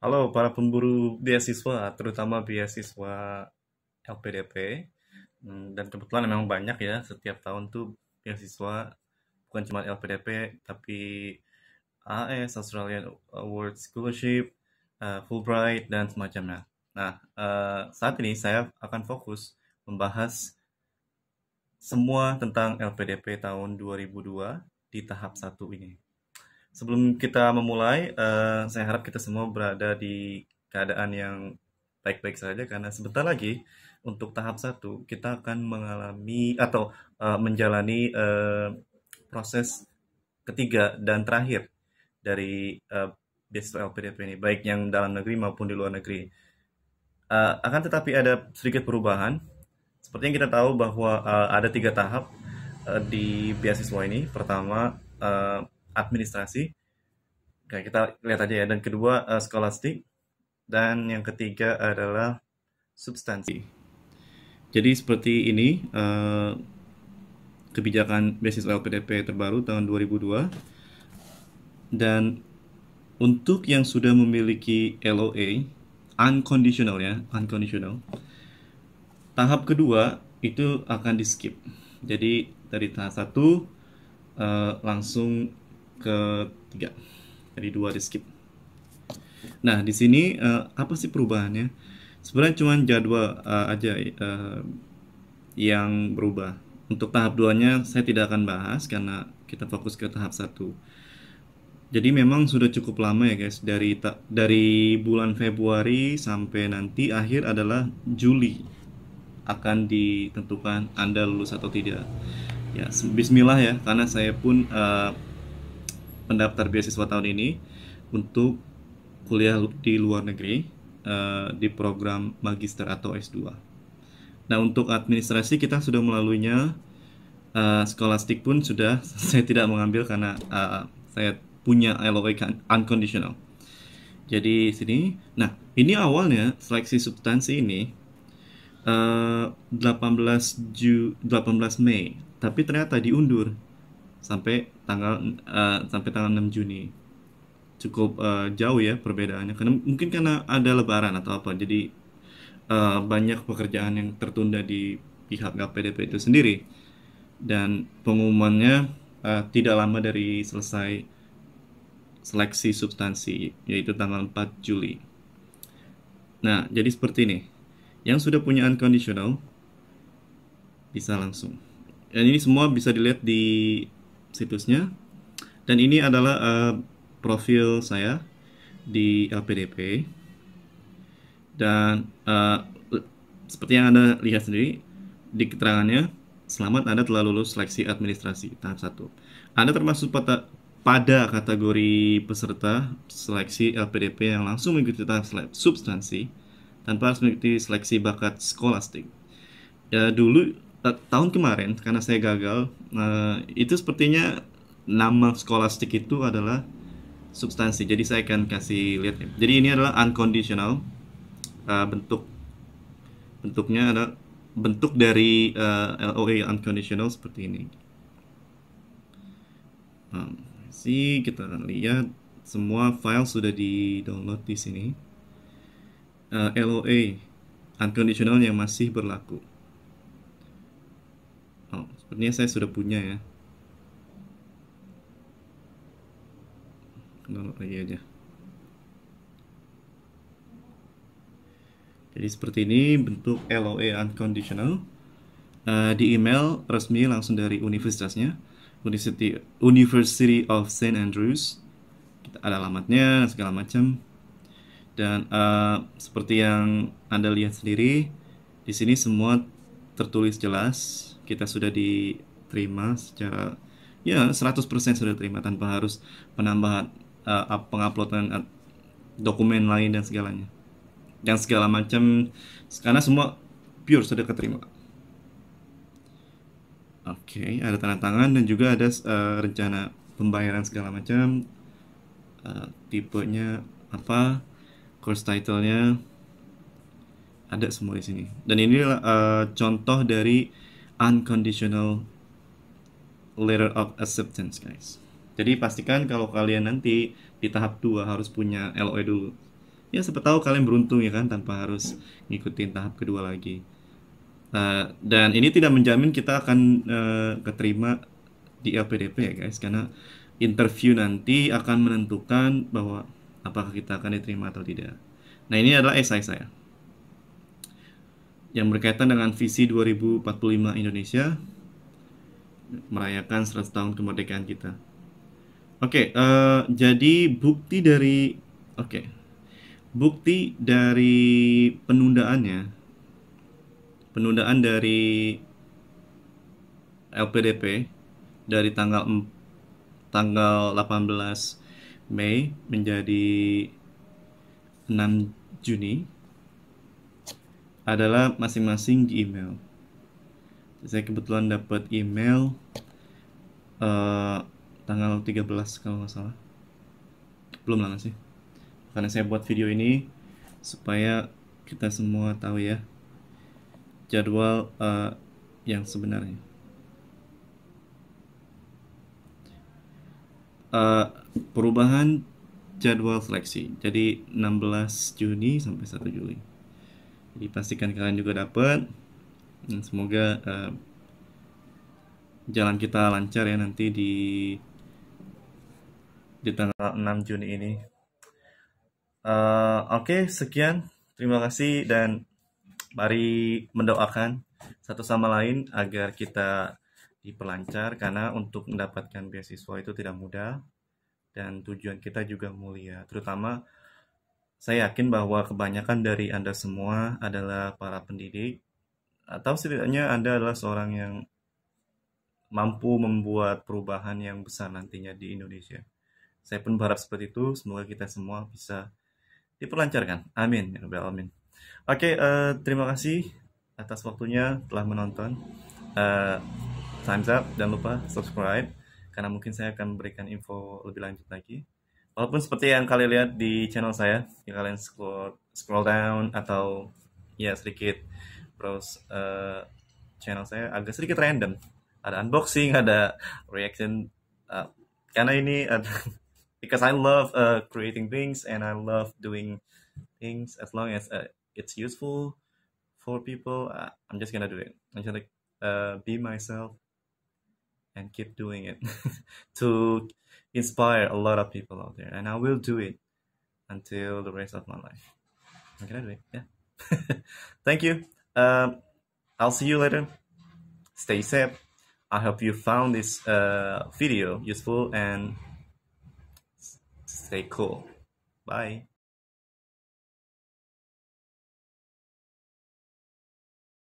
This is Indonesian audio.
Halo para pemburu beasiswa, terutama beasiswa LPDP. Hmm, dan kebetulan memang banyak ya, setiap tahun tuh beasiswa bukan cuma LPDP, tapi AS, Australian Award Scholarship, uh, Fulbright, dan semacamnya. Nah, uh, saat ini saya akan fokus membahas semua tentang LPDP tahun 2002 di tahap satu ini sebelum kita memulai, uh, saya harap kita semua berada di keadaan yang baik-baik saja karena sebentar lagi untuk tahap satu kita akan mengalami atau uh, menjalani uh, proses ketiga dan terakhir dari uh, beasiswa LPDP ini, baik yang dalam negeri maupun di luar negeri. Uh, akan tetapi ada sedikit perubahan. Seperti yang kita tahu bahwa uh, ada tiga tahap uh, di beasiswa ini. Pertama, uh, administrasi. Nah, kita lihat aja ya. Dan kedua uh, eh, skolastik dan yang ketiga adalah substansi. Jadi seperti ini uh, kebijakan basis LPDP terbaru tahun 2002 dan untuk yang sudah memiliki LOA unconditional ya, unconditional. Tahap kedua itu akan di skip. Jadi dari tahap satu uh, langsung ketiga. Jadi dua di skip. Nah, di sini uh, apa sih perubahannya? Sebenarnya cuma jadwal uh, aja uh, yang berubah. Untuk tahap 2-nya saya tidak akan bahas karena kita fokus ke tahap 1. Jadi memang sudah cukup lama ya guys dari dari bulan Februari sampai nanti akhir adalah Juli akan ditentukan Anda lulus atau tidak. Ya, bismillah ya karena saya pun uh, pendaftar beasiswa tahun ini untuk kuliah di luar negeri uh, di program magister atau S2. Nah, untuk administrasi kita sudah melaluinya uh, Scholastic pun sudah saya tidak mengambil karena uh, saya punya LOE kan, unconditional. Jadi sini, nah ini awalnya seleksi substansi ini uh, 18 Ju 18 Mei, tapi ternyata diundur sampai tanggal uh, sampai tanggal 6 Juni cukup uh, jauh ya perbedaannya karena mungkin karena ada lebaran atau apa jadi uh, banyak pekerjaan yang tertunda di pihak KPDP itu sendiri dan pengumumannya uh, tidak lama dari selesai seleksi substansi yaitu tanggal 4 Juli. Nah, jadi seperti ini. Yang sudah punya unconditional bisa langsung. Dan ini semua bisa dilihat di situsnya. Dan ini adalah uh, profil saya di LPDP. Dan uh, seperti yang Anda lihat sendiri di keterangannya, selamat Anda telah lulus seleksi administrasi tahap 1. Anda termasuk pada, pada kategori peserta seleksi LPDP yang langsung mengikuti tahap substansi tanpa harus mengikuti seleksi bakat skolastik. Ya, dulu tahun kemarin karena saya gagal uh, itu sepertinya nama skolastik itu adalah substansi jadi saya akan kasih lihat jadi ini adalah unconditional uh, bentuk bentuknya ada bentuk dari uh, eh, LOA e, unconditional seperti ini um, si kita lihat semua file sudah di download di sini uh, LOA e, unconditional yang masih berlaku Artinya saya sudah punya ya. Download lagi aja. Jadi seperti ini bentuk LOA e unconditional uh, di email resmi langsung dari universitasnya, University University of St Andrews. Kita ada alamatnya segala macam. Dan uh, seperti yang Anda lihat sendiri, di sini semua tertulis jelas, kita sudah diterima secara ya 100% sudah terima tanpa harus penambahan uh, penguploadan eh, dokumen lain dan segalanya. Dan segala macam karena semua pure sudah keterima. Oke, okay, ada tanda tangan dan juga ada uh, rencana pembayaran segala macam. Uh, tipenya apa? Course title-nya ada semua di sini. Dan ini uh, contoh dari unconditional letter of acceptance, guys. Jadi pastikan kalau kalian nanti di tahap 2 harus punya LOE dulu. Ya siapa tahu kalian beruntung ya kan tanpa harus ngikutin tahap kedua lagi. Uh, dan ini tidak menjamin kita akan uh, keterima di LPDP ya guys karena interview nanti akan menentukan bahwa apakah kita akan diterima atau tidak. Nah ini adalah esai saya yang berkaitan dengan visi 2045 Indonesia merayakan 100 tahun kemerdekaan kita. Oke, okay, uh, eh, jadi bukti dari oke. Okay, bukti dari penundaannya penundaan dari LPDP dari tanggal tanggal 18 Mei menjadi 6 Juni adalah masing-masing di email. Saya kebetulan dapat email uh, tanggal 13 kalau nggak salah. Belum lama sih. Karena saya buat video ini supaya kita semua tahu ya jadwal uh, yang sebenarnya. Uh, perubahan jadwal seleksi. Jadi 16 Juni sampai 1 Juli dipastikan kalian juga dapat dan semoga uh, jalan kita lancar ya nanti di di tanggal 6 Juni ini uh, oke okay, sekian terima kasih dan mari mendoakan satu sama lain agar kita diperlancar karena untuk mendapatkan beasiswa itu tidak mudah dan tujuan kita juga mulia terutama saya yakin bahwa kebanyakan dari Anda semua adalah para pendidik, atau setidaknya Anda adalah seorang yang mampu membuat perubahan yang besar nantinya di Indonesia. Saya pun berharap seperti itu. Semoga kita semua bisa diperlancarkan. Amin. Ya Amin. Oke, uh, terima kasih atas waktunya telah menonton. Uh, eh, time's up. Jangan lupa subscribe. Karena mungkin saya akan memberikan info lebih lanjut lagi. Walaupun seperti yang kalian lihat di channel saya, ya kalian scroll scroll down atau ya sedikit browse uh, channel saya agak sedikit random. Ada unboxing, ada reaction uh, karena ini uh, because I love uh, creating things and I love doing things as long as uh, it's useful for people. Uh, I'm just gonna do it. I'm just gonna uh, be myself and keep doing it to inspire a lot of people out there. And I will do it until the rest of my life. I'm gonna do it. Yeah. Thank you. Um, I'll see you later. Stay safe. I hope you found this uh, video useful and stay cool. Bye.